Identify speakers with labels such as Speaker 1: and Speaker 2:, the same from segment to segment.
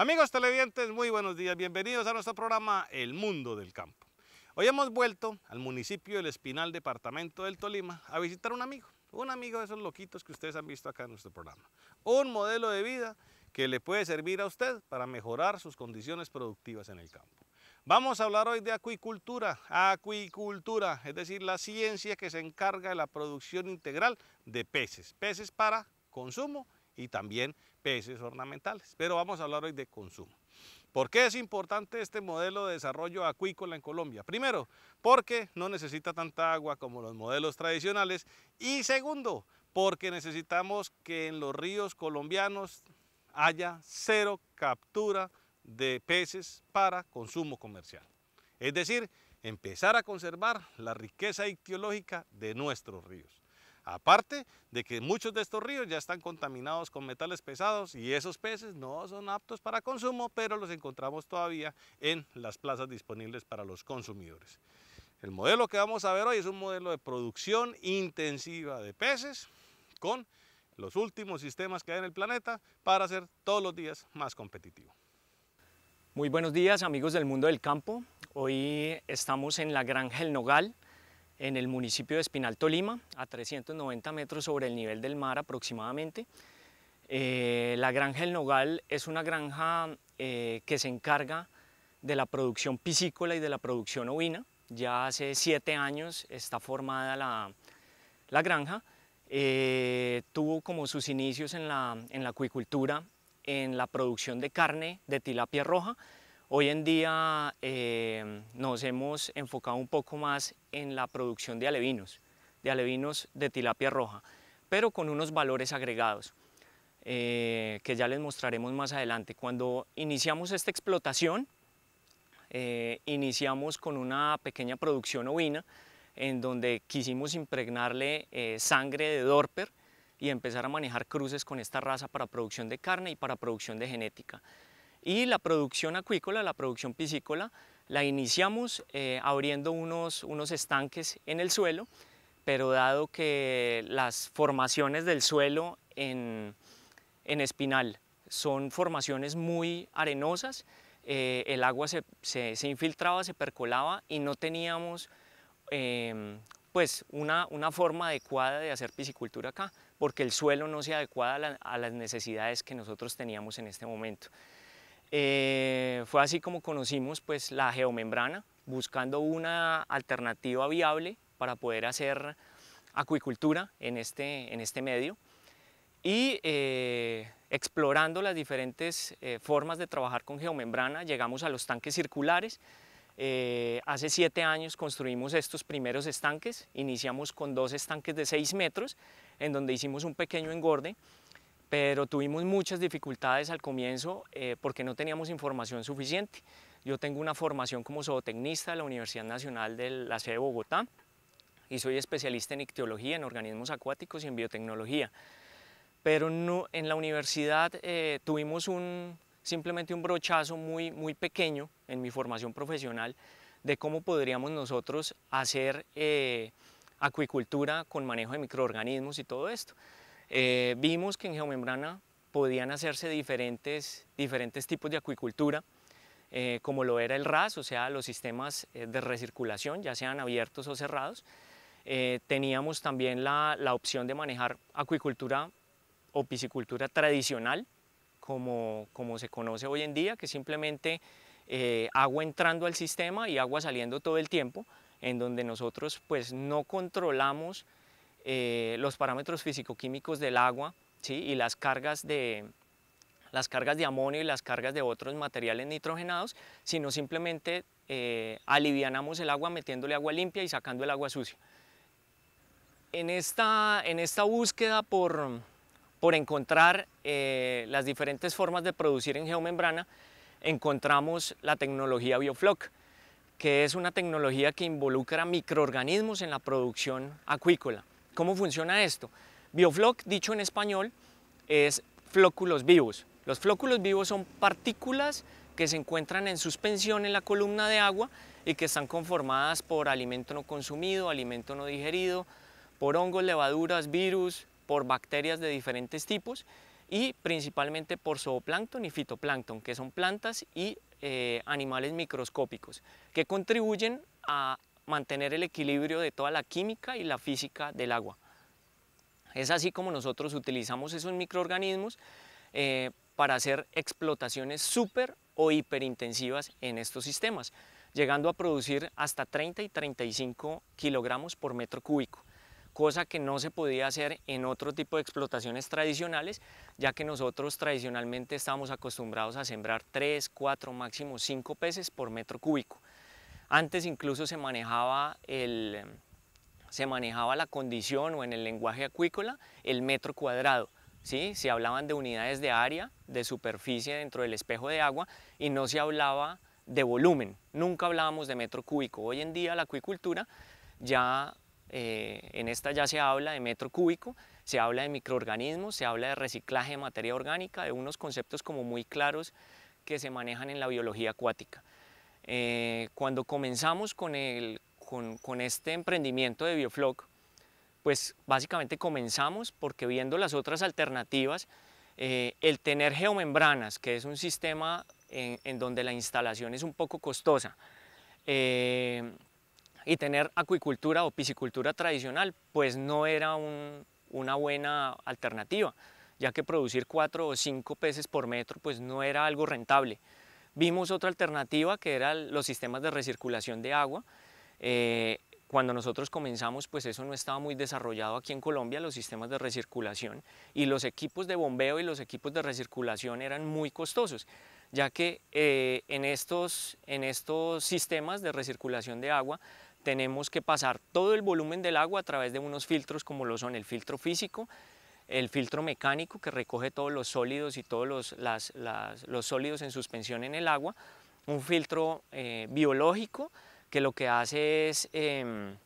Speaker 1: Amigos televidentes, muy buenos días, bienvenidos a nuestro programa El Mundo del Campo. Hoy hemos vuelto al municipio del Espinal, departamento del Tolima, a visitar a un amigo, un amigo de esos loquitos que ustedes han visto acá en nuestro programa. Un modelo de vida que le puede servir a usted para mejorar sus condiciones productivas en el campo. Vamos a hablar hoy de acuicultura, acuicultura, es decir, la ciencia que se encarga de la producción integral de peces, peces para consumo y también peces ornamentales. Pero vamos a hablar hoy de consumo. ¿Por qué es importante este modelo de desarrollo acuícola en Colombia? Primero, porque no necesita tanta agua como los modelos tradicionales. Y segundo, porque necesitamos que en los ríos colombianos haya cero captura de peces para consumo comercial. Es decir, empezar a conservar la riqueza ictiológica de nuestros ríos. Aparte de que muchos de estos ríos ya están contaminados con metales pesados y esos peces no son aptos para consumo, pero los encontramos todavía en las plazas disponibles para los consumidores. El modelo que vamos a ver hoy es un modelo de producción intensiva de peces con los últimos sistemas que hay en el planeta para ser todos los días más competitivo.
Speaker 2: Muy buenos días amigos del mundo del campo. Hoy estamos en la granja El Nogal, en el municipio de Espinal, Tolima, a 390 metros sobre el nivel del mar aproximadamente. Eh, la granja El Nogal es una granja eh, que se encarga de la producción piscícola y de la producción ovina. Ya hace siete años está formada la, granja. Eh, tuvo como sus inicios en la acuicultura, en la producción de carne de tilapia roja, Hoy en día eh, nos hemos enfocado un poco más en la producción de alevinos, de alevinos de tilapia roja, pero con unos valores agregados. Eh, que ya les mostraremos más adelante. Cuando iniciamos esta explotación, eh, iniciamos con una pequeña producción ovina en donde quisimos impregnarle sangre de Dorper y empezar a manejar cruces con esta raza para producción de carne y para producción de genética. Y la producción acuícola, la producción piscícola, la iniciamos eh, abriendo unos, estanques en el suelo, pero dado que las formaciones del suelo en, espinal son formaciones muy arenosas, eh, el agua se, infiltraba, se percolaba y no teníamos em, pues una, forma adecuada de hacer piscicultura acá, porque el suelo no se adecuaba a las necesidades que nosotros teníamos en este momento. Eh, fue así como conocimos pues, la geomembrana, buscando una alternativa viable para poder hacer acuicultura en este, en este medio y eh, explorando las diferentes eh, formas de trabajar con geomembrana llegamos a los tanques circulares. hace siete años construimos estos primeros estanques, iniciamos con dos estanques de 6 metros en donde hicimos un pequeño engorde pero tuvimos muchas dificultades al comienzo eh, porque no teníamos información suficiente. Yo tengo una formación como zootecnista de la Universidad Nacional de la sede de Bogotá y soy especialista en ictiología, en organismos acuáticos y en biotecnología. Pero en la universidad eh, tuvimos simplemente un brochazo muy, muy pequeño en mi formación profesional de cómo podríamos nosotros hacer eh, acuicultura con manejo de microorganismos y todo esto. Eh, vimos que en geomembrana podían hacerse diferentes, diferentes tipos de acuicultura, eh, como lo era el RAS, o sea, los sistemas eh, de recirculación, ya sean abiertos o cerrados. teníamos también la, la, opción de manejar acuicultura o piscicultura tradicional, como, como se conoce hoy en día, que simplemente agua entrando al sistema y agua saliendo todo el tiempo, en donde nosotros pues no controlamos eh, los parámetros físico-químicos del agua y las cargas de, las cargas de amonio y las cargas de otros materiales nitrogenados, sino simplemente eh, alivianamos el agua metiéndole agua limpia y sacando el agua sucia. En esta, en esta búsqueda por, encontrar eh, las diferentes formas de producir en geomembrana, encontramos la tecnología Biofloc, que es una tecnología que involucra microorganismos en la producción acuícola. ¿Cómo funciona esto? Biofloc, dicho en español, es flóculos vivos. Los flóculos vivos son partículas que se encuentran en suspensión en la columna de agua y que están conformadas por alimento no consumido, alimento no digerido, por hongos, levaduras, virus, por bacterias de diferentes tipos y principalmente por zooplancton y fitoplancton, que son plantas y eh, animales microscópicos, que contribuyen a mantener el equilibrio de toda la química y la física del agua. Es así como nosotros utilizamos esos microorganismos eh, para hacer explotaciones súper o hiperintensivas en estos sistemas, llegando a producir hasta 30 y 35 kilogramos por metro cúbico, cosa que no se podía hacer en otro tipo de explotaciones tradicionales, ya que nosotros tradicionalmente estamos acostumbrados a sembrar 3, 4, máximo 5 peces por metro cúbico. Antes incluso se manejaba, se manejaba la condición o en el lenguaje acuícola el metro cuadrado. Se hablaban de unidades de área, de superficie dentro del espejo de agua y no se hablaba de volumen. Nunca hablábamos de metro cúbico. Hoy en día la acuicultura ya, eh, en esta ya se habla de metro cúbico, se habla de microorganismos, se habla de reciclaje de materia orgánica, de unos conceptos como muy claros que se manejan en la biología acuática. Eh, cuando comenzamos con, este emprendimiento de Bioflock, pues básicamente comenzamos porque viendo las otras alternativas, eh, el tener geomembranas, que es un sistema en, donde la instalación es un poco costosa, eh, y tener acuicultura o piscicultura tradicional, pues no era una buena alternativa, ya que producir cuatro o cinco peces por metro pues no era algo rentable. Vimos otra alternativa que eran los sistemas de recirculación de agua. Eh, cuando nosotros comenzamos, pues eso no estaba muy desarrollado aquí en Colombia, los sistemas de recirculación y los equipos de bombeo y los equipos de recirculación eran muy costosos, ya que eh, en, estos, en estos sistemas de recirculación de agua tenemos que pasar todo el volumen del agua a través de unos filtros como lo son el filtro físico, el filtro mecánico que recoge todos los sólidos y todos los, los sólidos en suspensión en el agua, un filtro eh, biológico que lo que hace es em,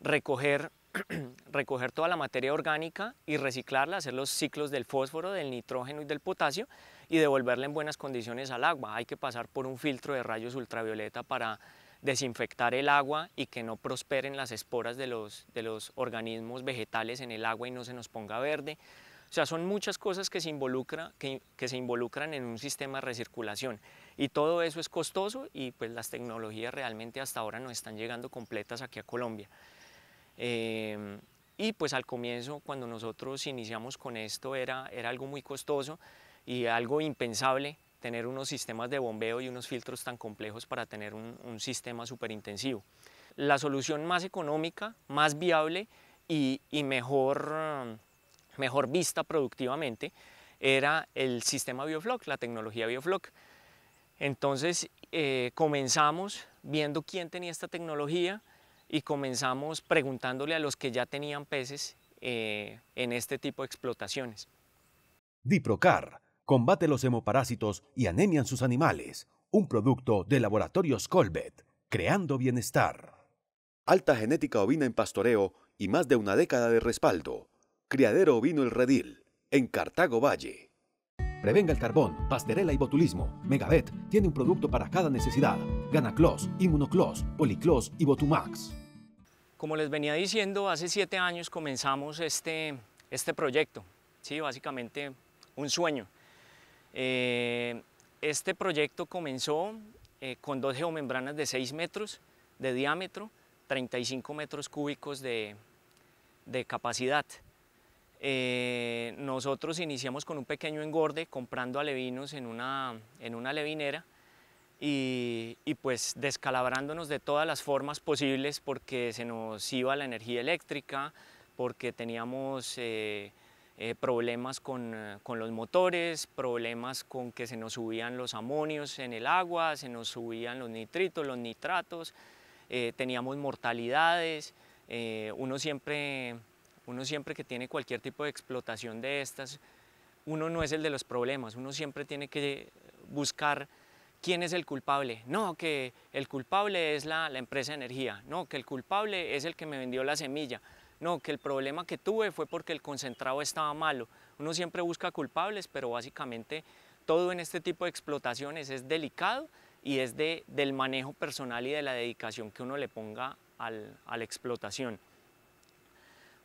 Speaker 2: recoger, recoger toda la materia orgánica y reciclarla, hacer los ciclos del fósforo, del nitrógeno y del potasio y devolverla en buenas condiciones al agua. Hay que pasar por un filtro de rayos ultravioleta para desinfectar el agua y que no prosperen las esporas de los, organismos vegetales en el agua y no se nos ponga verde. O sea, son muchas cosas que se, involucra, que, se involucran en un sistema de recirculación y todo eso es costoso y pues las tecnologías realmente hasta ahora no están llegando completas aquí a Colombia. Eh, y pues al comienzo cuando nosotros iniciamos con esto era, era algo muy costoso y algo impensable tener unos sistemas de bombeo y unos filtros tan complejos para tener un, un sistema superintensivo. La solución más económica, más viable y, mejor, mejor vista productivamente era el sistema BioFloc, la tecnología BioFloc. Entonces eh, comenzamos viendo quién tenía esta tecnología y comenzamos preguntándole a los que ya tenían peces eh, en este tipo de explotaciones.
Speaker 3: Diprocar, combate los hemoparásitos y anemian sus animales. Un producto de Laboratorios Colbet, creando bienestar. Alta genética ovina en pastoreo y más de una década de respaldo. Criadero Ovino El Redil, en Cartago Valle. Prevenga el carbón, pastorela y botulismo. Megavet tiene un producto para cada necesidad. Ganaclos, Inmunoclos, Policlos y Botumax.
Speaker 2: Como les venía diciendo, hace siete años comenzamos este, este proyecto. Sí, básicamente un sueño. Eh, este proyecto comenzó eh, con dos geomembranas de 6 metros de diámetro, 35 metros cúbicos de, capacidad. Eh, nosotros iniciamos con un pequeño engorde comprando alevinos en una, en una levinera y, pues descalabrándonos de todas las formas posibles porque se nos iba la energía eléctrica, porque teníamos eh, problemas con, eh, con, los motores, problemas con que se nos subían los amonios en el agua, se nos subían los nitritos, los nitratos, eh, teníamos mortalidades, uno, siempre, uno siempre que tiene cualquier tipo de explotación de estas, uno no es el de los problemas, uno siempre tiene que buscar quién es el culpable. No, que el culpable es la, la empresa de energía, no, que el culpable es el que me vendió la semilla no, que el problema que tuve fue porque el concentrado estaba malo. Uno siempre busca culpables, pero básicamente todo en este tipo de explotaciones es delicado y es del manejo personal y de la dedicación que uno le ponga a la explotación.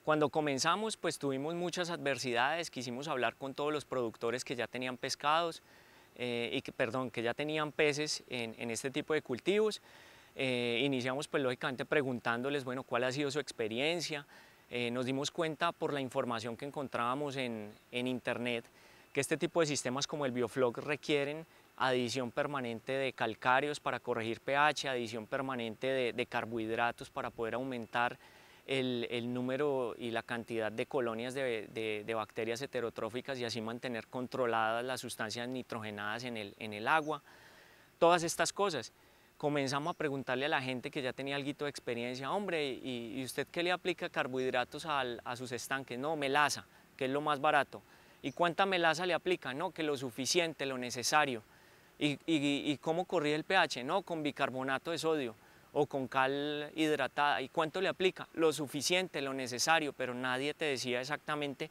Speaker 2: Cuando comenzamos, pues tuvimos muchas adversidades, quisimos hablar con todos los productores que ya tenían pescados, eh, y que, perdón, que ya tenían peces en, en este tipo de cultivos. Eh, iniciamos pues lógicamente preguntándoles, bueno, cuál ha sido su experiencia, eh, nos dimos cuenta por la información que encontrábamos en, internet que este tipo de sistemas como el BioFloc requieren adición permanente de calcáreos para corregir pH, adición permanente de, carbohidratos para poder aumentar el, número y la cantidad de colonias de, bacterias heterotróficas y así mantener controladas las sustancias nitrogenadas en el agua. Todas estas cosas comenzamos a preguntarle a la gente que ya tenía algo de experiencia, hombre, ¿y, usted qué le aplica carbohidratos a sus estanques? No, melaza, que es lo más barato. ¿Y cuánta melaza le aplica? No, que lo suficiente, lo necesario. ¿Y, y, y cómo corría el pH? No, con bicarbonato de sodio o con cal hidratada. ¿Y cuánto le aplica? Lo suficiente, lo necesario, pero nadie te decía exactamente,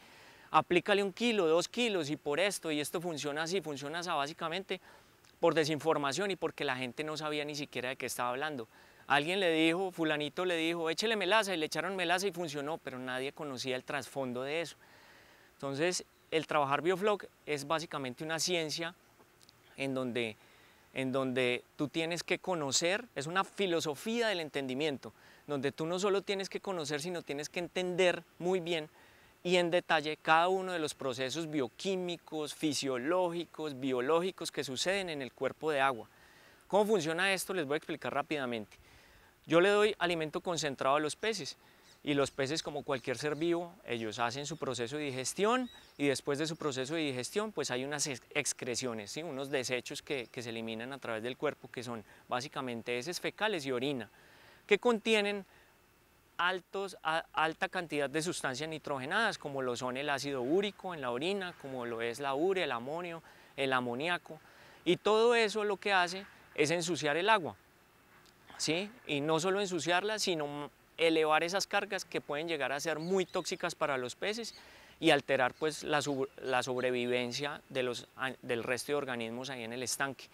Speaker 2: aplícale un kilo, dos kilos y por esto, y esto funciona así, funciona así básicamente por desinformación y porque la gente no sabía ni siquiera de qué estaba hablando. Alguien le dijo, fulanito le dijo, échele melaza y le echaron melaza y funcionó, pero nadie conocía el trasfondo de eso. Entonces, el trabajar bioflog es básicamente una ciencia en donde, en donde tú tienes que conocer, es una filosofía del entendimiento, donde tú no solo tienes que conocer, sino tienes que entender muy bien y en detalle cada uno de los procesos bioquímicos, fisiológicos, biológicos que suceden en el cuerpo de agua. ¿Cómo funciona esto? Les voy a explicar rápidamente. Yo le doy alimento concentrado a los peces y los peces como cualquier ser vivo, ellos hacen su proceso de digestión y después de su proceso de digestión pues hay unas excreciones, unos desechos que, que se eliminan a través del cuerpo que son básicamente heces fecales y orina que contienen altos, alta cantidad de sustancias nitrogenadas, como lo son el ácido úrico en la orina, como lo es la urea, el amonio, el amoníaco. Y todo eso lo que hace es ensuciar el agua. ¿sí? Y no solo ensuciarla, sino elevar esas cargas que pueden llegar a ser muy tóxicas para los peces y alterar pues, la, sobrevivencia de los, del resto de organismos ahí en el estanque.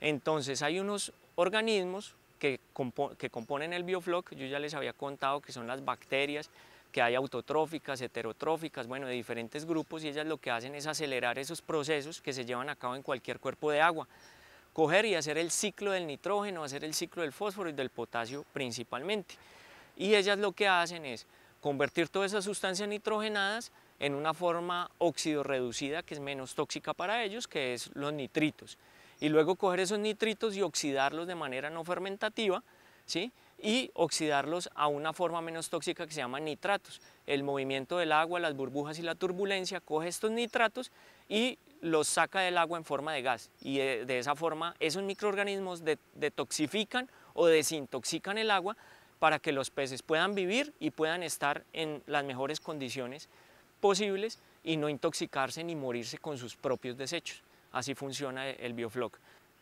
Speaker 2: Entonces hay unos organismos que, componen el biofloc, yo ya les había contado que son las bacterias que hay autotróficas, heterotróficas, bueno, de diferentes grupos y ellas lo que hacen es acelerar esos procesos que se llevan a cabo en cualquier cuerpo de agua. Coger y hacer el ciclo del nitrógeno, hacer el ciclo del fósforo y del potasio principalmente. Y ellas lo que hacen es convertir todas esas sustancias nitrogenadas en una forma óxido reducida que es menos tóxica para ellos, que es los nitritos y luego coger esos nitritos y oxidarlos de manera no fermentativa, ¿sí? y oxidarlos a una forma menos tóxica que se llama nitratos. El movimiento del agua, las burbujas y la turbulencia coge estos nitratos y los saca del agua en forma de gas y de, esa forma esos microorganismos detoxifican o desintoxican el agua para que los peces puedan vivir y puedan estar en las mejores condiciones posibles y no intoxicarse ni morirse con sus propios desechos así funciona el biofloc.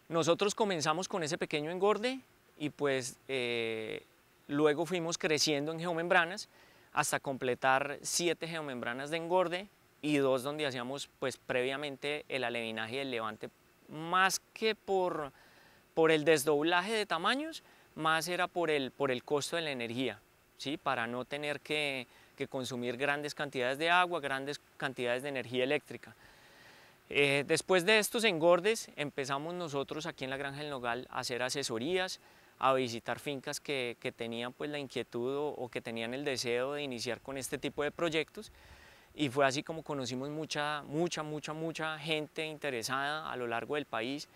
Speaker 2: Nosotros comenzamos con ese pequeño engorde y pues eh, luego fuimos creciendo en geomembranas hasta completar siete geomembranas de engorde y dos donde hacíamos pues previamente el alevinaje y el levante más que por, el desdoblaje de tamaños, más era por el, costo de la energía, ¿sí? para no tener que consumir grandes cantidades de agua, grandes cantidades de energía eléctrica. Eh, después de estos engordes empezamos nosotros aquí en la Granja del Nogal a hacer asesorías, a visitar fincas que, tenían pues la inquietud o, que tenían el deseo de iniciar con este tipo de proyectos y fue así como conocimos mucha, mucha, mucha, mucha gente interesada a lo largo del país,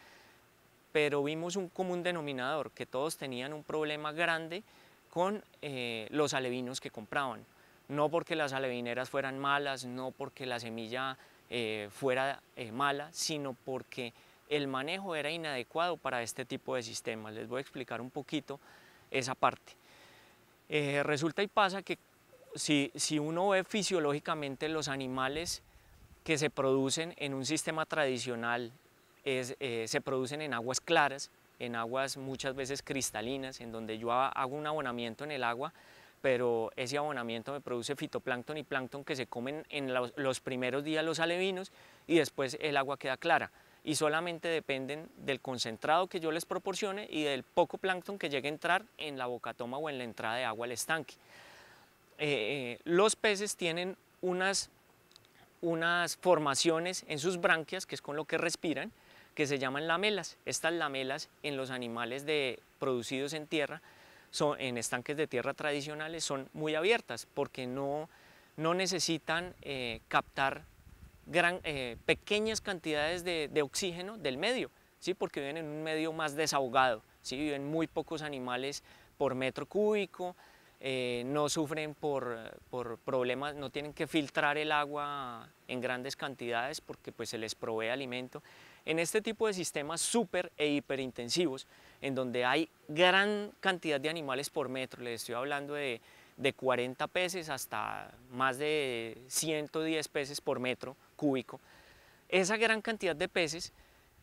Speaker 2: pero vimos un común denominador, que todos tenían un problema grande con eh, los alevinos que compraban. No porque las alevineras fueran malas, no porque la semilla eh, fuera eh, mala, sino porque el manejo era inadecuado para este tipo de sistemas. Les voy a explicar un poquito esa parte. Eh, resulta y pasa que si, uno ve fisiológicamente los animales que se producen en un sistema tradicional, se producen en aguas claras, en aguas muchas veces cristalinas, en donde yo hago un abonamiento en el agua, pero ese abonamiento me produce fitoplancton y plancton que se comen en los, primeros días los alevinos y después el agua queda clara y solamente dependen del concentrado que yo les proporcione y del poco plancton que llegue a entrar en la bocatoma o en la entrada de agua al estanque. Eh, eh, los peces tienen unas, formaciones en sus branquias, que es con lo que respiran, que se llaman lamelas. Estas lamelas en los animales producidos en tierra en estanques de tierra tradicionales son muy abiertas porque no, no necesitan eh, captar eh, pequeñas cantidades de, oxígeno del medio, ¿sí? porque viven en un medio más desahogado, ¿sí? viven muy pocos animales por metro cúbico, eh, no sufren por, por, problemas, no tienen que filtrar el agua en grandes cantidades porque pues, se les provee alimento. En este tipo de sistemas súper e hiperintensivos, intensivos en donde hay gran cantidad de animales por metro, les estoy hablando de, de 40 peces hasta más de 110 peces por metro cúbico, esa gran cantidad de peces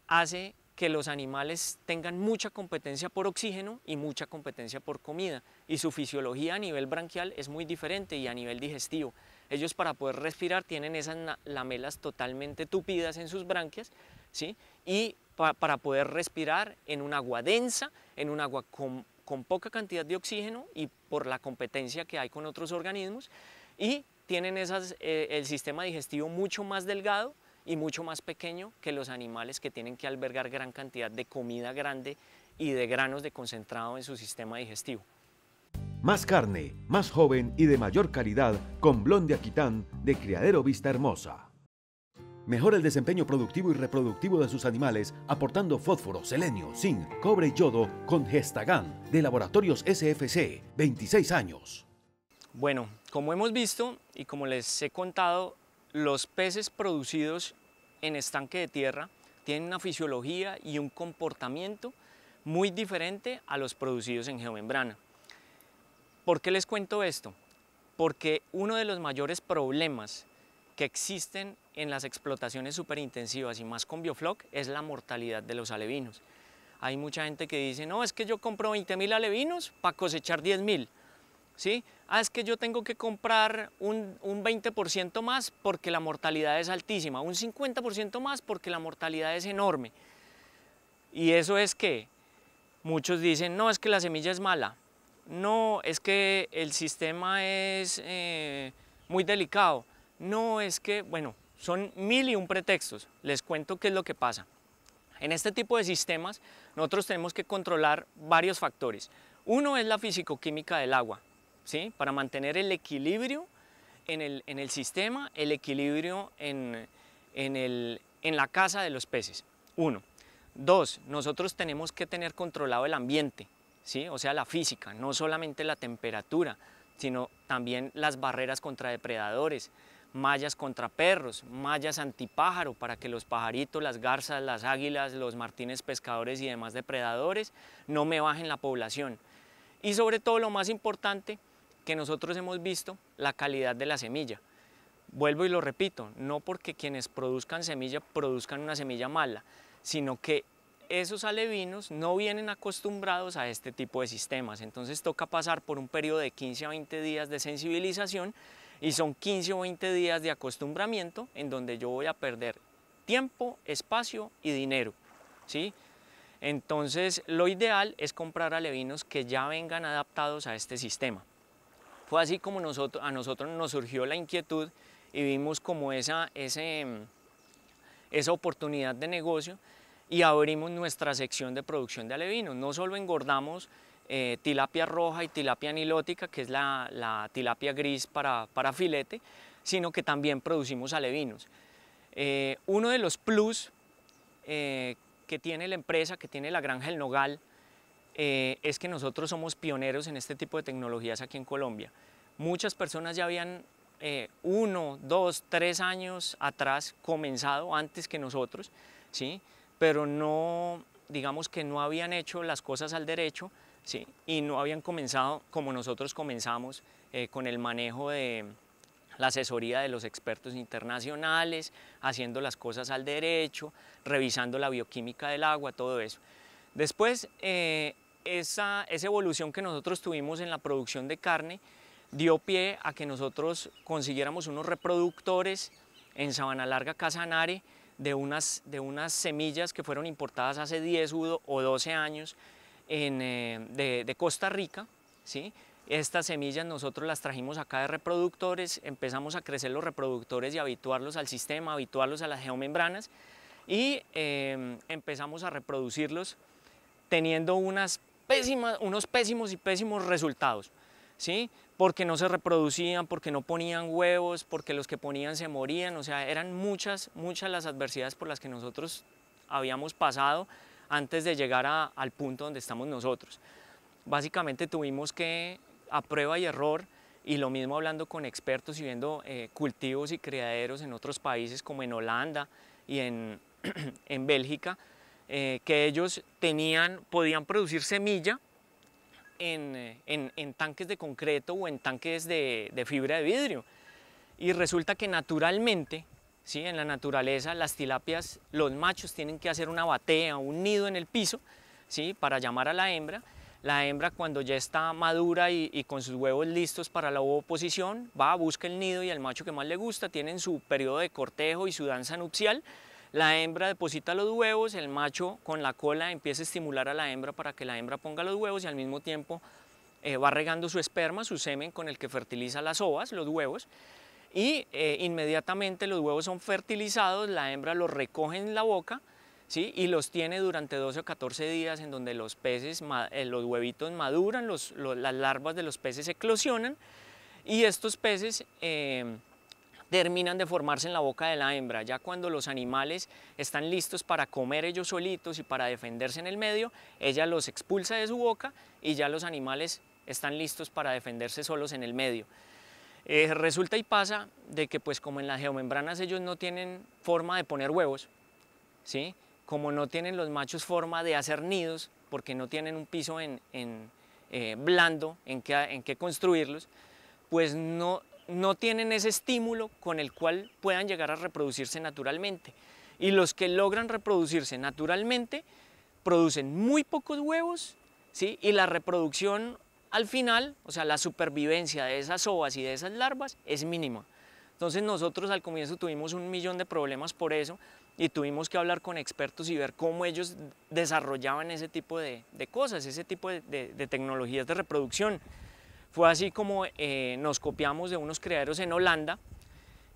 Speaker 2: hace que los animales tengan mucha competencia por oxígeno y mucha competencia por comida y su fisiología a nivel branquial es muy diferente y a nivel digestivo. Ellos para poder respirar tienen esas lamelas totalmente tupidas en sus branquias ¿sí? y para poder respirar en un agua densa, en un agua con, poca cantidad de oxígeno y por la competencia que hay con otros organismos y tienen eh, el sistema digestivo mucho más delgado y mucho más pequeño que los animales que tienen que albergar gran cantidad de comida grande y de granos de concentrado en su sistema digestivo.
Speaker 3: Más carne, más joven y de mayor calidad con Blonde Aquitán de Criadero Vista Hermosa. Mejora el desempeño productivo y reproductivo de sus animales aportando fósforo, selenio, zinc, cobre y yodo con Gestagan de Laboratorios SFC, 26 años.
Speaker 2: Bueno, como hemos visto y como les he contado, los peces producidos en estanque de tierra tienen una fisiología y un comportamiento muy diferente a los producidos en geomembrana. ¿Por qué les cuento esto? Porque uno de los mayores problemas que existen en las explotaciones superintensivas y más con Biofloc es la mortalidad de los alevinos. Hay mucha gente que dice, no, es que yo compro 20.000 alevinos para cosechar 10.000. ¿Sí? Ah, es que yo tengo que comprar un, 20% más porque la mortalidad es altísima, un 50% más porque la mortalidad es enorme. Y eso es que muchos dicen, no, es que la semilla es mala, no, es que el sistema es eh, muy delicado, no es que, bueno, son mil y un pretextos. Les cuento qué es lo que pasa. En este tipo de sistemas nosotros tenemos que controlar varios factores. Uno es la fisicoquímica del agua, ¿sí? para mantener el equilibrio en el, sistema, el equilibrio en, la casa de los peces. Uno. Dos, nosotros tenemos que tener controlado el ambiente, ¿sí? o sea, la física, no solamente la temperatura, sino también las barreras contra depredadores, mallas contra perros, mallas antipájaro para que los pajaritos, las garzas, las águilas, los martines pescadores y demás depredadores no me bajen la población. Y sobre todo lo más importante que nosotros hemos visto, la calidad de la semilla. Vuelvo y lo repito, no porque quienes produzcan semilla produzcan una semilla mala, sino que esos alevinos no vienen acostumbrados a este tipo de sistemas. Entonces toca pasar por un periodo de 15 a 20 días de sensibilización y son 15 o 20 días de acostumbramiento en donde yo voy a perder tiempo, espacio y dinero. ¿sí? Entonces lo ideal es comprar alevinos que ya vengan adaptados a este sistema. Fue así como nosotros, a nosotros nos surgió la inquietud y vimos como esa, ese, esa oportunidad de negocio y abrimos nuestra sección de producción de alevinos. No solo engordamos eh, tilapia roja y tilapia anilótica, que es la, tilapia gris para, filete, sino que también producimos alevinos. Eh, uno de los plus eh, que tiene la empresa, que tiene la granja El Nogal, es que nosotros somos pioneros en este tipo de tecnologías aquí en Colombia. Muchas personas ya habían uno, dos, tres años atrás comenzado antes que nosotros, ¿sí? pero no, digamos que no habían hecho las cosas al derecho ¿sí? y no habían comenzado como nosotros comenzamos eh, con el manejo de la asesoría de los expertos internacionales, haciendo las cosas al derecho, revisando la bioquímica del agua, todo eso. Después, eh, esa, evolución que nosotros tuvimos en la producción de carne dio pie a que nosotros consiguiéramos unos reproductores en Sabana Larga Casanare de unas, de unas semillas que fueron importadas hace 10 o 12 años eh, de, Costa Rica. ¿sí? Estas semillas nosotros las trajimos acá de reproductores, empezamos a crecer los reproductores y habituarlos al sistema, habituarlos a las geomembranas y eh, empezamos a reproducirlos teniendo unas pésimas, unos pésimos y pésimos resultados. ¿Sí? porque no se reproducían, porque no ponían huevos, porque los que ponían se morían, o sea, eran muchas, muchas las adversidades por las que nosotros habíamos pasado antes de llegar al punto donde estamos nosotros. Básicamente tuvimos que, a prueba y error, y lo mismo hablando con expertos y viendo eh, cultivos y criaderos en otros países como en Holanda y en, en Bélgica, eh, que ellos tenían, podían producir semilla eh, en, tanques de concreto o en tanques de fibra de vidrio. Y resulta que naturalmente ¿sí? En la naturaleza las tilapias, los machos tienen que hacer una batea, un nido en el piso ¿sí? para llamar a la hembra. La hembra cuando ya está madura y, con sus huevos listos para la ovoposición, va, a buscar el nido y el macho que más le gusta, tienen su periodo de cortejo y su danza nupcial. La hembra deposita los huevos, el macho con la cola empieza a estimular a la hembra para que la hembra ponga los huevos y al mismo tiempo eh, va regando su esperma, su semen con el que fertiliza las ovas, los huevos y eh, inmediatamente los huevos son fertilizados, la hembra los recoge en la boca ¿sí? y los tiene durante 12 o 14 días en donde los eh, los huevitos maduran, las larvas de los peces eclosionan y estos peces eh, terminan de formarse en la boca de la hembra. Ya cuando los animales están listos para comer ellos solitos y para defenderse en el medio, ella los expulsa de su boca y ya los animales están listos para defenderse solos en el medio. Eh, resulta y pasa de que pues como en las geomembranas ellos no tienen forma de poner huevos, ¿sí? como no tienen los machos forma de hacer nidos, porque no tienen un piso en, eh, blando en que, en que construirlos, pues no, no tienen ese estímulo con el cual puedan llegar a reproducirse naturalmente. Y los que logran reproducirse naturalmente producen muy pocos huevos ¿sí? y la reproducción al final, o sea, la supervivencia de esas ovas y de esas larvas es mínima. Entonces nosotros al comienzo tuvimos un millón de problemas por eso y tuvimos que hablar con expertos y ver cómo ellos desarrollaban ese tipo de, cosas, ese tipo de, tecnologías de reproducción. Fue así como eh, nos copiamos de unos criaderos en Holanda,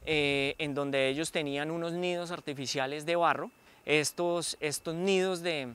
Speaker 2: eh, en donde ellos tenían unos nidos artificiales de barro. Estos, estos nidos de,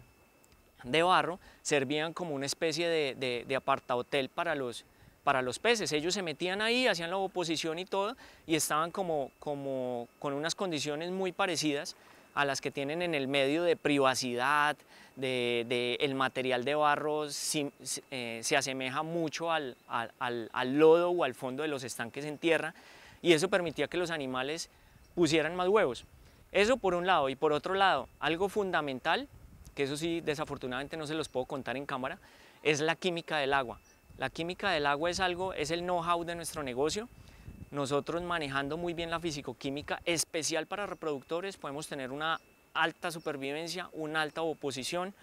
Speaker 2: de barro servían como una especie de, de, de apartahotel para los, para los peces. Ellos se metían ahí, hacían la oposición y todo, y estaban como, como con unas condiciones muy parecidas a las que tienen en el medio de privacidad, de, el material de barro eh, se asemeja mucho al, al, lodo o al fondo de los estanques en tierra, y eso permitía que los animales pusieran más huevos. Eso por un lado, y por otro lado, algo fundamental que eso sí desafortunadamente no se los puedo contar en cámara, es la química del agua. La química del agua es algo, es el know-how de nuestro negocio. Nosotros manejando muy bien la fisicoquímica especial para reproductores podemos tener una alta supervivencia, una alta oposición,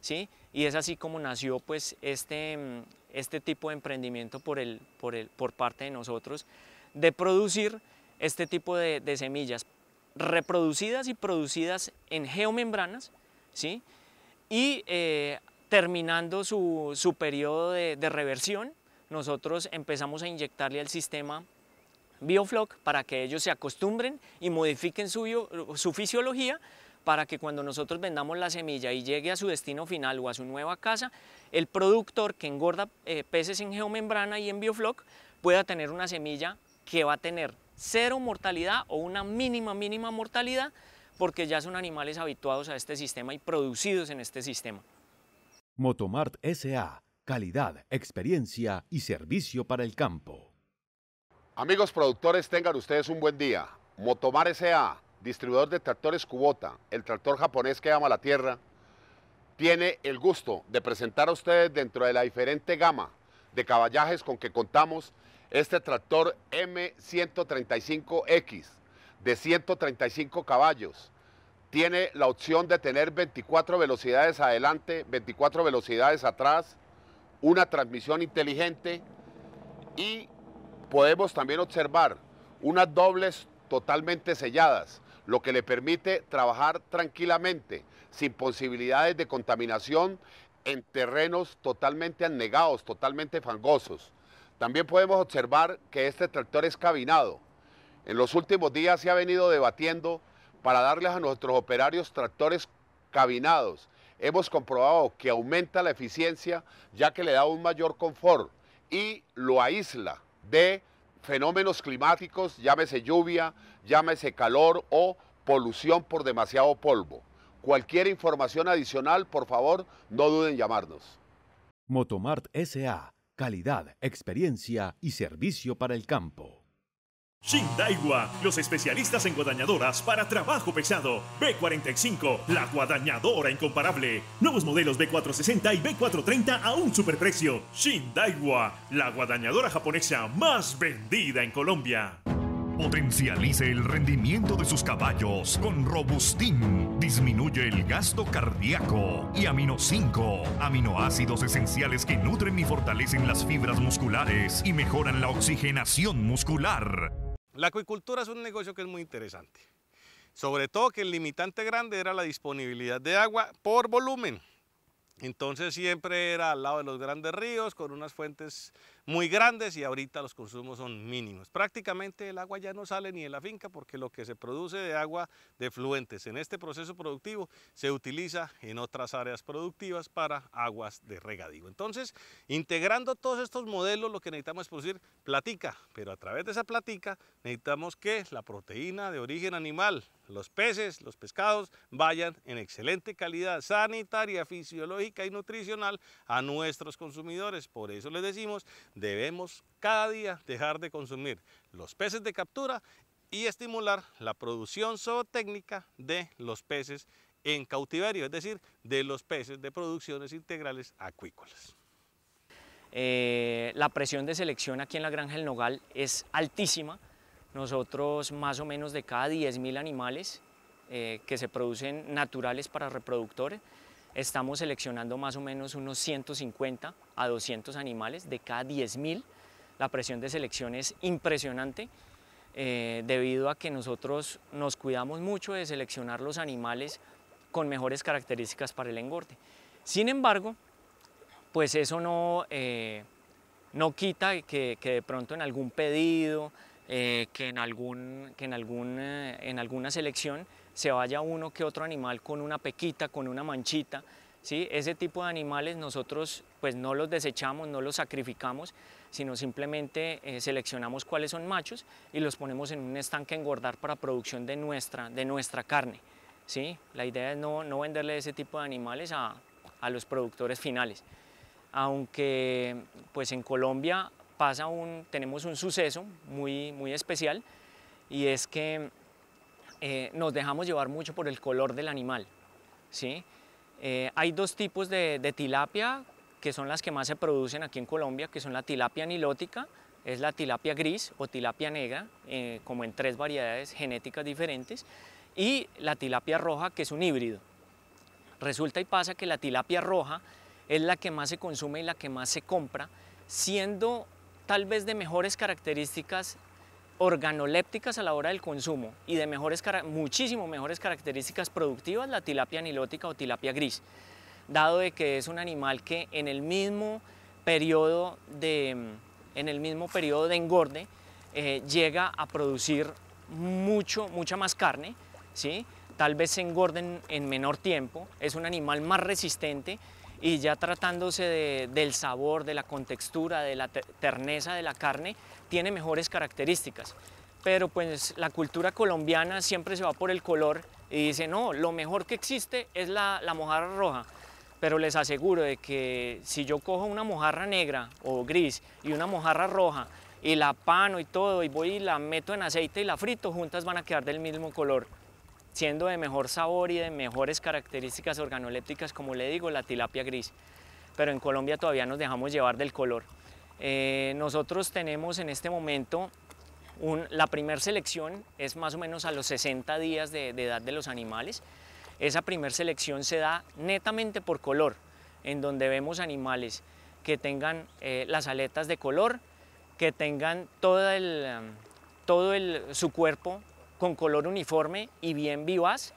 Speaker 2: ¿sí? Y es así como nació pues este, este tipo de emprendimiento por, por, por parte de nosotros, de producir este tipo de semillas reproducidas y producidas en geomembranas, ¿sí? y eh, terminando su, su periodo de, reversión, nosotros empezamos a inyectarle al sistema bioflock para que ellos se acostumbren y modifiquen su, fisiología para que cuando nosotros vendamos la semilla y llegue a su destino final o a su nueva casa, el productor que engorda eh, peces en geomembrana y en bioflock pueda tener una semilla que va a tener cero mortalidad o una mínima, mínima mortalidad porque ya son animales habituados a este sistema y producidos en este sistema.
Speaker 3: Motomart SA, calidad, experiencia y servicio para el campo.
Speaker 4: Amigos productores, tengan ustedes un buen día. Motomart SA, distribuidor de tractores Kubota, el tractor japonés que ama la tierra, tiene el gusto de presentar a ustedes dentro de la diferente gama de caballajes con que contamos este tractor M135X de 135 caballos. Tiene la opción de tener 24 velocidades adelante, 24 velocidades atrás, una transmisión inteligente y podemos también observar unas dobles totalmente selladas, lo que le permite trabajar tranquilamente, sin posibilidades de contaminación en terrenos totalmente anegados, totalmente fangosos. También podemos observar que este tractor es cabinado, en los últimos días se ha venido debatiendo para darles a nuestros operarios tractores cabinados. Hemos comprobado que aumenta la eficiencia ya que le da un mayor confort y lo aísla de fenómenos climáticos, llámese lluvia, llámese calor o polución por demasiado polvo. Cualquier información adicional, por favor, no duden en llamarnos.
Speaker 3: Motomart SA, calidad, experiencia y servicio para el campo.
Speaker 4: Shindaiwa, los especialistas en
Speaker 3: guadañadoras para trabajo pesado. B45, la guadañadora incomparable. Nuevos modelos B460 y B430 a un superprecio. Shindaiwa, la guadañadora japonesa más vendida en Colombia. Potencialice el rendimiento de sus caballos con Robustin. Disminuye el gasto cardíaco. Y Amino 5, aminoácidos esenciales que nutren y fortalecen las fibras musculares y mejoran la oxigenación muscular.
Speaker 1: La acuicultura es un negocio que es muy interesante. Sobre todo que el limitante grande era la disponibilidad de agua por volumen. Entonces siempre era al lado de los grandes ríos, con unas fuentes muy grandes y ahorita los consumos son mínimos. Prácticamente el agua ya no sale ni de la finca porque lo que se produce de agua de fluentes en este proceso productivo se utiliza en otras áreas productivas para aguas de regadío. Entonces, integrando todos estos modelos, lo que necesitamos es producir platica, pero a través de esa platica necesitamos que la proteína de origen animal, los peces, los pescados, vayan en excelente calidad sanitaria, fisiológica y nutricional a nuestros consumidores. Por eso les decimos debemos cada día dejar de consumir los peces de captura y estimular la producción zootécnica de los peces en cautiverio, es decir, de los peces de producciones integrales acuícolas.
Speaker 2: Eh, la presión de selección aquí en la granja El Nogal es altísima. Nosotros más o menos de cada 10.000 animales eh, que se producen naturales para reproductores, estamos seleccionando más o menos unos 150 a 200 animales de cada 10.000. La presión de selección es impresionante eh, debido a que nosotros nos cuidamos mucho de seleccionar los animales con mejores características para el engorde. Sin embargo, pues eso no, eh, no quita que de pronto en algún pedido, eh, que, en, algún, que en, algún, eh, en alguna selección se vaya uno que otro animal con una pequita, con una manchita. ¿sí? Ese tipo de animales nosotros pues, no los desechamos, no los sacrificamos, sino simplemente eh, seleccionamos cuáles son machos y los ponemos en un estanque a engordar para producción de nuestra, de nuestra carne. ¿sí? La idea es no, no venderle ese tipo de animales a, a los productores finales aunque pues en Colombia un, tenemos un suceso muy, muy especial y es que eh, nos dejamos llevar mucho por el color del animal. ¿sí? Eh, hay dos tipos de, tilapia que son las que más se producen aquí en Colombia, que son la tilapia nilótica, es la tilapia gris o tilapia negra, eh, como en tres variedades genéticas diferentes, y la tilapia roja, que es un híbrido. Resulta y pasa que la tilapia roja es la que más se consume y la que más se compra, siendo tal vez de mejores características organolépticas a la hora del consumo y de mejores, muchísimo mejores características productivas la tilapia anilótica o tilapia gris, dado de que es un animal que en el mismo periodo de, en el mismo periodo de engorde eh, llega a producir mucho, mucha más carne, ¿sí? tal vez se engorden en menor tiempo, es un animal más resistente y ya tratándose del sabor, de la contextura, de la terneza de la carne, tiene mejores características. Pero pues la cultura colombiana siempre se va por el color y dice, no, lo mejor que existe es la, la mojarra roja. Pero les aseguro de que si yo cojo una mojarra negra o gris y una mojarra roja y la pano y todo y voy y la meto en aceite y la frito, juntas van a quedar del mismo color siendo de mejor sabor y de mejores características organolépticas, como le digo, la tilapia gris. Pero en Colombia todavía nos dejamos llevar del color. Eh, nosotros tenemos en este momento la primera selección, es más o menos a los 60 días de, edad de los animales. Esa primera selección se da netamente por color, en donde vemos animales que tengan eh, las aletas de color, que tengan eh, todo, todo su cuerpo con color uniforme y bien vivaz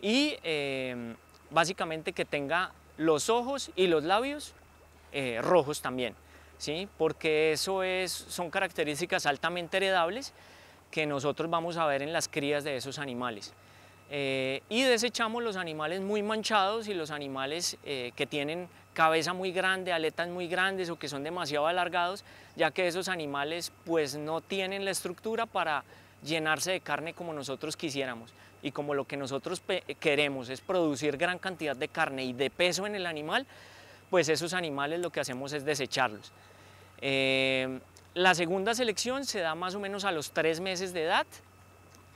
Speaker 2: y em, básicamente que tenga los ojos y los labios eh, rojos también, ¿sí? porque eso es, son características altamente heredables que nosotros vamos a ver en las crías de esos animales. Eh, y desechamos los animales muy manchados y los animales eh, que tienen cabeza muy grande, aletas muy grandes o que son demasiado alargados, ya que esos animales pues no tienen la estructura para llenarse de carne como nosotros quisiéramos y como lo que nosotros queremos es producir gran cantidad de carne y de peso en el animal, pues esos animales lo que hacemos es desecharlos. Em, la segunda selección se da más o menos a los tres meses de edad,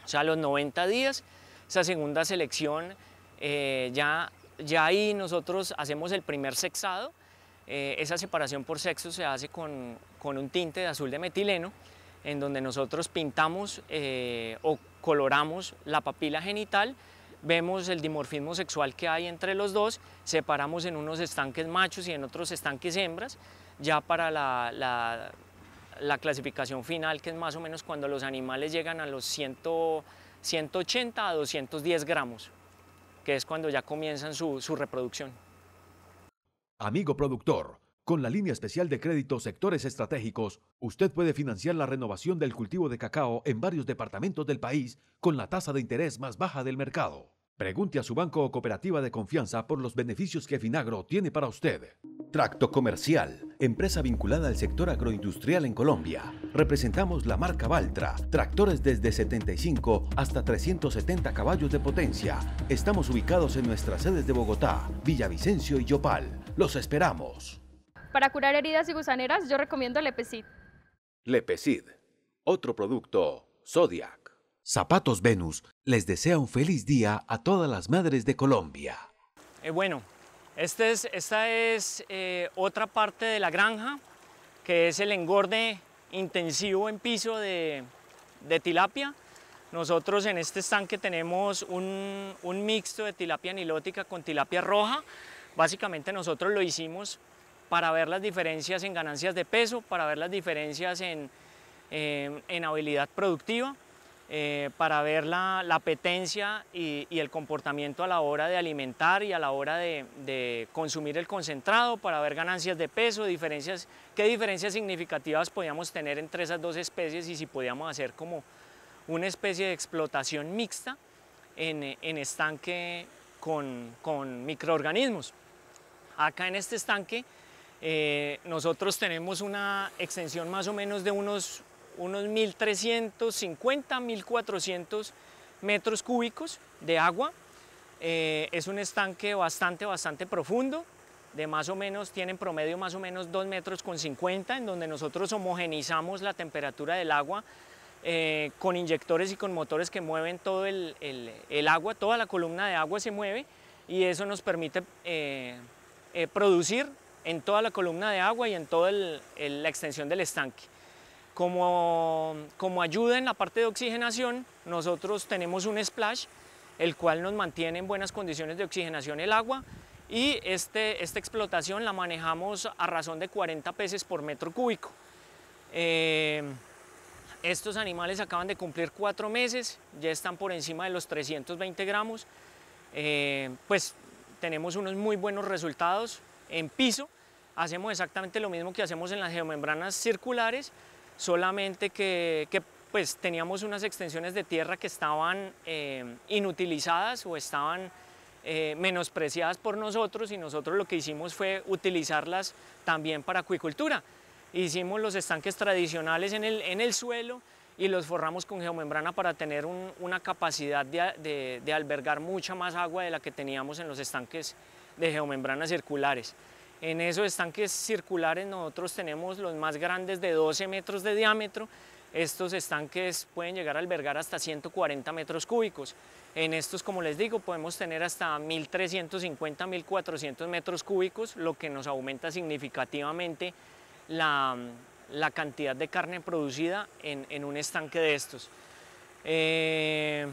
Speaker 2: o sea, a los 90 días. Esa segunda selección eh, ya, ya ahí nosotros hacemos el primer sexado. Eh, esa separación por sexo se hace con, con un tinte de azul de metileno en donde nosotros pintamos eh, o coloramos la papila genital, vemos el dimorfismo sexual que hay entre los dos, separamos en unos estanques machos y en otros estanques hembras, ya para la, clasificación final, que es más o menos cuando los animales llegan a los 180 a 210 gramos, que es cuando ya comienzan su, su reproducción.
Speaker 3: Amigo productor, con la línea especial de crédito Sectores Estratégicos, usted puede financiar la renovación del cultivo de cacao en varios departamentos del país con la tasa de interés más baja del mercado. Pregunte a su banco o cooperativa de confianza por los beneficios que Finagro tiene para usted. Tracto Comercial, empresa vinculada al sector agroindustrial en Colombia. Representamos la marca Valtra, tractores desde 75 hasta 370 caballos de potencia. Estamos ubicados en nuestras sedes de Bogotá, Villavicencio y Yopal. Los esperamos. Para curar heridas y gusaneras, yo recomiendo Lepecid. Lepecid, otro producto Zodiac. Zapatos Venus les desea un feliz día a todas las madres de Colombia.
Speaker 2: Eh, bueno, este esta es eh, otra parte de la granja, que es el engorde intensivo en piso de, tilapia. Nosotros en este estanque tenemos un, un mixto de tilapia nilótica con tilapia roja. Básicamente nosotros lo hicimos para ver las diferencias en ganancias de peso, para ver las diferencias en, em, habilidad productiva, eh, para ver la, la apetencia y, el comportamiento a la hora de alimentar y a la hora de, consumir el concentrado, para ver ganancias de peso, diferencias, qué diferencias significativas podíamos tener entre esas dos especies y si podíamos hacer como una especie de explotación mixta en, en estanque con microorganismos. Acá en este estanque eh, nosotros tenemos una extensión más o menos de unos, unos 1.350, 1.400 metros cúbicos de agua. Eh, es un estanque bastante, bastante profundo, de más o menos, tienen promedio más o menos 2 metros con 50, en donde nosotros homogenizamos la temperatura del agua eh, con inyectores y con motores que mueven todo el, agua, toda la columna de agua se mueve y eso nos permite producir en toda la columna de agua y en toda la extensión del estanque. Como, ayuda en la parte de oxigenación, nosotros tenemos un splash, el cual nos mantiene en buenas condiciones de oxigenación el agua y este, esta explotación la manejamos a razón de 40 peces por metro cúbico. Eh, estos animales acaban de cumplir cuatro meses, ya están por encima de los 320 gramos. Eh, pues tenemos unos muy buenos resultados, en piso, hacemos exactamente lo mismo que hacemos en las geomembranas circulares, solamente que, pues teníamos unas extensiones de tierra que estaban eh, inutilizadas o estaban eh, menospreciadas por nosotros y nosotros lo que hicimos fue utilizarlas también para acuicultura. Hicimos los estanques tradicionales en el, suelo y los forramos con geomembrana para tener una capacidad de, de albergar mucha más agua de la que teníamos en los estanques de geomembranas circulares. En esos estanques circulares nosotros tenemos los más grandes de 12 metros de diámetro. Estos estanques pueden llegar a albergar hasta 140 metros cúbicos. En estos, como les digo, podemos tener hasta 1.350, 1.400 metros cúbicos, lo que nos aumenta significativamente la, cantidad de carne producida en, un estanque de estos. Eh,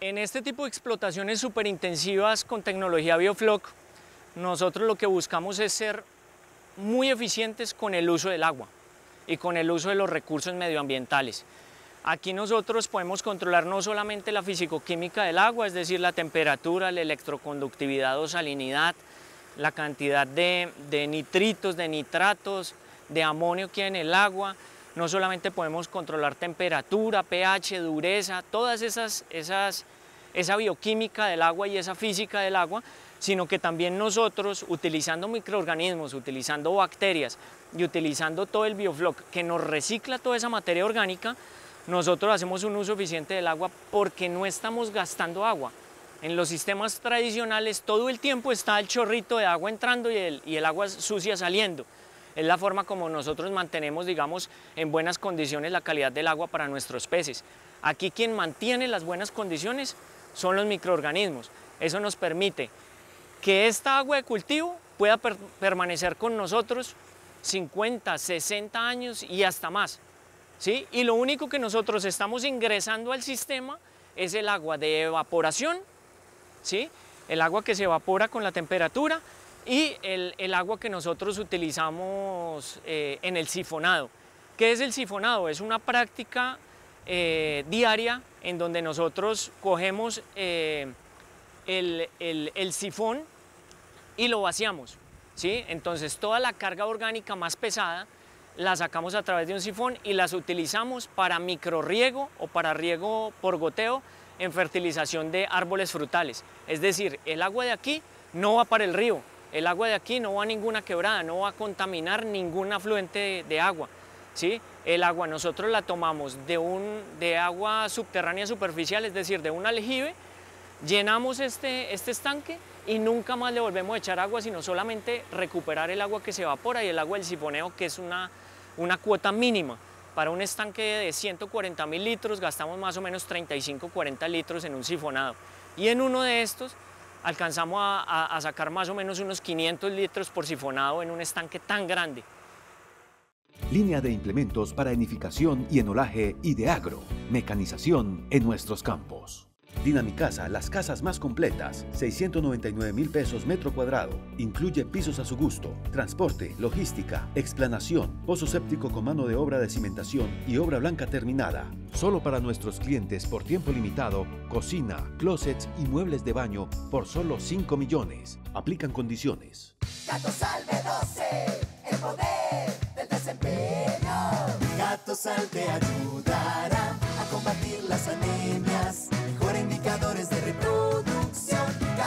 Speaker 2: en este tipo de explotaciones superintensivas con tecnología biofloc, nosotros lo que buscamos es ser muy eficientes con el uso del agua y con el uso de los recursos medioambientales. Aquí nosotros podemos controlar no solamente la fisicoquímica del agua, es decir, la temperatura, la electroconductividad o salinidad, la cantidad de, nitritos, de nitratos, de amonio que hay en el agua, no solamente podemos controlar temperatura, pH, dureza, todas esas, esas, esa bioquímica del agua y esa física del agua, sino que también nosotros, utilizando microorganismos, utilizando bacterias y utilizando todo el biofloc que nos recicla toda esa materia orgánica, nosotros hacemos un uso eficiente del agua porque no estamos gastando agua. En los sistemas tradicionales todo el tiempo está el chorrito de agua entrando y el, y el agua sucia saliendo. Es la forma como nosotros mantenemos, digamos, en buenas condiciones la calidad del agua para nuestros peces. Aquí quien mantiene las buenas condiciones son los microorganismos. Eso nos permite que esta agua de cultivo pueda permanecer con nosotros 50, 60 años y hasta más. ¿sí? Y lo único que nosotros estamos ingresando al sistema es el agua de evaporación, ¿sí? el agua que se evapora con la temperatura y el, agua que nosotros utilizamos eh, en el sifonado. ¿Qué es el sifonado? Es una práctica eh, diaria en donde nosotros cogemos eh, el, sifón y lo vaciamos. ¿sí? Entonces toda la carga orgánica más pesada la sacamos a través de un sifón y las utilizamos para micro riego o para riego por goteo en fertilización de árboles frutales. Es decir, el agua de aquí no va para el río, el agua de aquí no va a ninguna quebrada, no va a contaminar ningún afluente de, agua. ¿sí? El agua nosotros la tomamos de, un, de agua subterránea superficial, es decir, de un aljibe, llenamos este, este, estanque y nunca más le volvemos a echar agua, sino solamente recuperar el agua que se evapora y el agua del sifoneo, que es una, cuota mínima. Para un estanque de 140 mil litros gastamos más o menos 35-40 litros en un sifonado. Y en uno de estos alcanzamos a, sacar más o menos unos 500 litros por sifonado en un estanque tan grande.
Speaker 3: Línea de implementos para enificación y enolaje y de agro. Mecanización en nuestros campos. Dinamicasa, las casas más completas, 699 mil pesos metro cuadrado. Incluye pisos a su gusto, transporte, logística, explanación, pozo séptico con mano de obra de cimentación y obra blanca terminada. Solo para nuestros clientes por tiempo limitado, cocina, closets y muebles de baño por solo 5 millones. Aplican condiciones.
Speaker 2: 12, el poder del desempeño. Gato te ayudará a combatir las anemias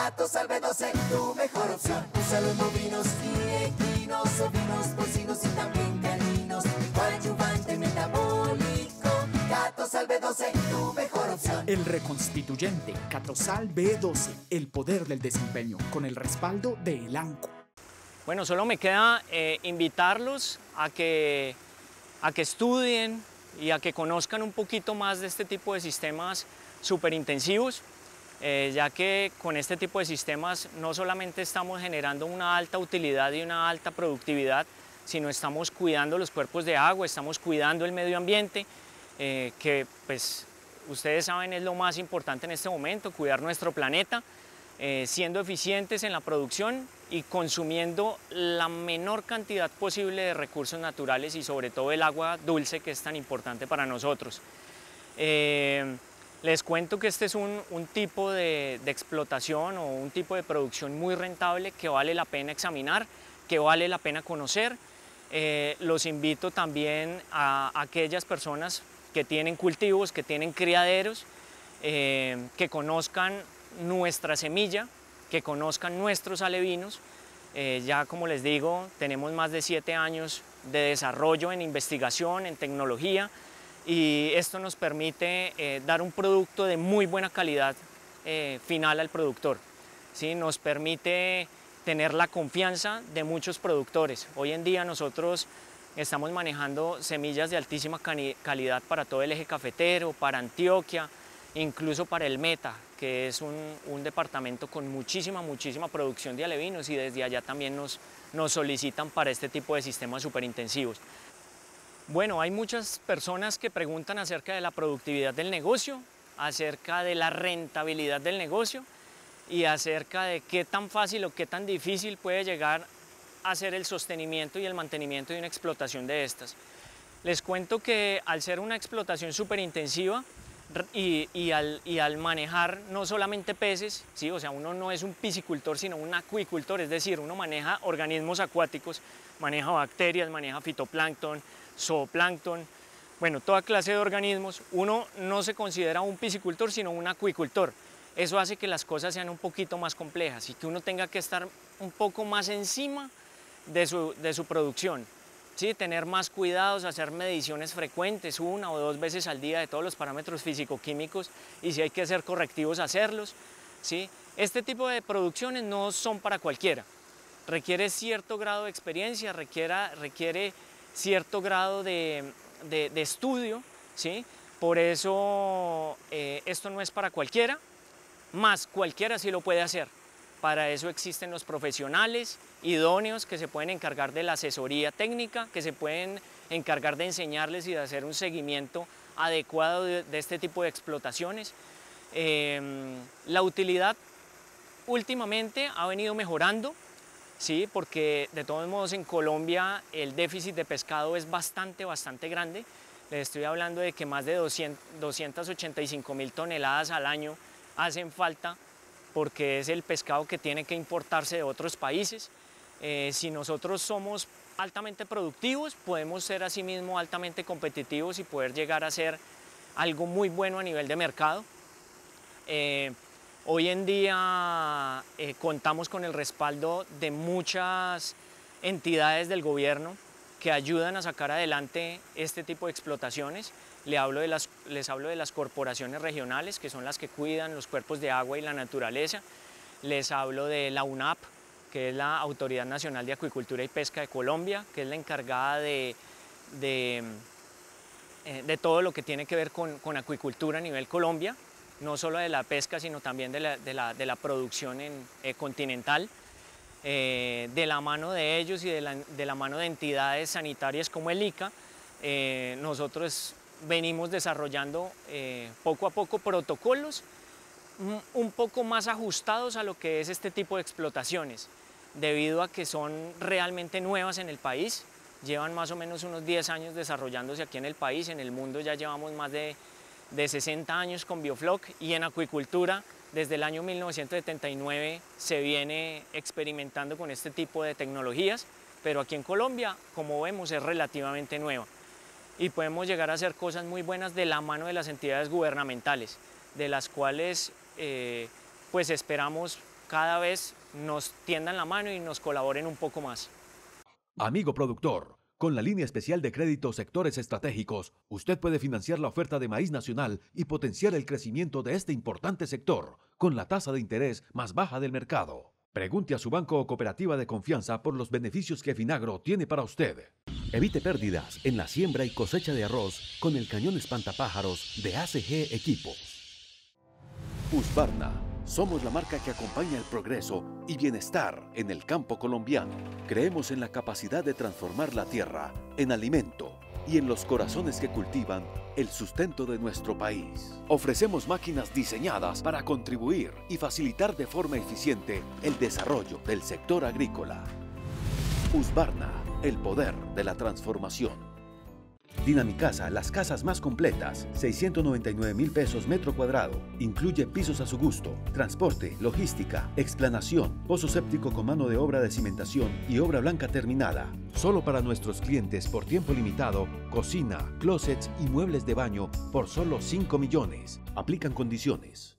Speaker 2: Cato Salve 12, tu mejor opción. los bovinos y equinos, ovinos, porcinos y también caninos. Coadyuvante metabólico. Gato Salve 12, tu mejor opción. El reconstituyente
Speaker 3: Catosal B12, el poder del desempeño, con el respaldo de Elanco.
Speaker 2: Bueno, solo me queda eh, invitarlos a que, a que estudien y a que conozcan un poquito más de este tipo de sistemas superintensivos. intensivos eh, ya que con este tipo de sistemas no solamente estamos generando una alta utilidad y una alta productividad, sino estamos cuidando los cuerpos de agua, estamos cuidando el medio ambiente, eh, que pues ustedes saben es lo más importante en este momento, cuidar nuestro planeta, eh, siendo eficientes en la producción y consumiendo la menor cantidad posible de recursos naturales y sobre todo el agua dulce que es tan importante para nosotros. Les cuento que este es un, tipo de, explotación o un tipo de producción muy rentable que vale la pena examinar, que vale la pena conocer. Eh, los invito también a, aquellas personas que tienen cultivos, que tienen criaderos, eh, que conozcan nuestra semilla, que conozcan nuestros alevinos. Eh, ya como les digo, tenemos más de siete años de desarrollo en investigación, en tecnología, y esto nos permite eh, dar un producto de muy buena calidad eh, final al productor. Nos permite tener la confianza de muchos productores. Hoy en día nosotros estamos manejando semillas de altísima calidad para todo el eje cafetero, para Antioquia, incluso para el Meta, que es un, departamento con muchísima, muchísima producción de alevinos y desde allá también nos, nos solicitan para este tipo de sistemas superintensivos. Bueno, hay muchas personas que preguntan acerca de la productividad del negocio, acerca de la rentabilidad del negocio y acerca de qué tan fácil o qué tan difícil puede llegar a ser el sostenimiento y el mantenimiento de una explotación de estas. Les cuento que al ser una explotación súper intensiva y, al, manejar no solamente peces, ¿sí? o sea, uno no es un piscicultor, sino un acuicultor, es decir, uno maneja organismos acuáticos, maneja bacterias, maneja fitoplancton, zooplancton, bueno, toda clase de organismos, uno no se considera un piscicultor, sino un acuicultor. Eso hace que las cosas sean un poquito más complejas y que uno tenga que estar un poco más encima de su, producción. ¿sí? Tener más cuidados, hacer mediciones frecuentes, una o dos veces al día de todos los parámetros físico-químicos y si hay que hacer correctivos, hacerlos. ¿sí? Este tipo de producciones no son para cualquiera. Requiere cierto grado de experiencia, requiere cierto grado de, estudio, ¿sí? Por eso eh, esto no es para cualquiera, más cualquiera sí lo puede hacer. Para eso existen los profesionales idóneos que se pueden encargar de la asesoría técnica, que se pueden encargar de enseñarles y de hacer un seguimiento adecuado de, este tipo de explotaciones. Eh, la utilidad últimamente ha venido mejorando, ¿sí? porque de todos modos en Colombia el déficit de pescado es bastante, bastante grande. Les estoy hablando de que más de 200, 285 mil toneladas al año hacen falta porque es el pescado que tiene que importarse de otros países. Eh, si nosotros somos altamente productivos, podemos ser asimismo altamente competitivos y poder llegar a ser algo muy bueno a nivel de mercado. Eh, Hoy en día eh, contamos con el respaldo de muchas entidades del gobierno que ayudan a sacar adelante este tipo de explotaciones. Les hablo de, las, corporaciones regionales, que son las que cuidan los cuerpos de agua y la naturaleza. Les hablo de la UNAP, que es la Autoridad Nacional de Acuicultura y Pesca de Colombia, que es la encargada de, eh, todo lo que tiene que ver con, con acuicultura a nivel Colombia no solo de la pesca, sino también de la, producción en, eh, continental, eh, de la mano de ellos y de la, mano de entidades sanitarias como el ICA, eh, nosotros venimos desarrollando poco a poco protocolos un poco más ajustados a lo que es este tipo de explotaciones, debido a que son realmente nuevas en el país, llevan más o menos unos 10 años desarrollándose aquí en el país, en el mundo ya llevamos más de de 60 años con Biofloc y en acuicultura desde el año 1979 se viene experimentando con este tipo de tecnologías, pero aquí en Colombia, como vemos, es relativamente nueva y podemos llegar a hacer cosas muy buenas de la mano de las entidades gubernamentales, de las cuales eh, pues esperamos cada vez nos tiendan la mano y nos colaboren un poco más.
Speaker 3: Amigo productor, con la línea especial de crédito sectores estratégicos, usted puede financiar la oferta de maíz nacional y potenciar el crecimiento de este importante sector con la tasa de interés más baja del mercado. Pregunte a su banco o cooperativa de confianza por los beneficios que Finagro tiene para usted. Evite pérdidas en la siembra y cosecha de arroz con el cañón espantapájaros de ACG Equipos. Somos la marca que acompaña el progreso y bienestar en el campo colombiano. Creemos en la capacidad de transformar la tierra en alimento y en los corazones que cultivan el sustento de nuestro país. Ofrecemos máquinas diseñadas para contribuir y facilitar de forma eficiente el desarrollo del sector agrícola. Usbarna, el poder de la transformación. Dinamicasa, las casas más completas, 699 mil pesos metro cuadrado. Incluye pisos a su gusto, transporte, logística, explanación, pozo séptico con mano de obra de cimentación y obra blanca terminada. Solo para nuestros clientes por tiempo limitado, cocina, closets y muebles de baño por solo 5 millones. Aplican condiciones.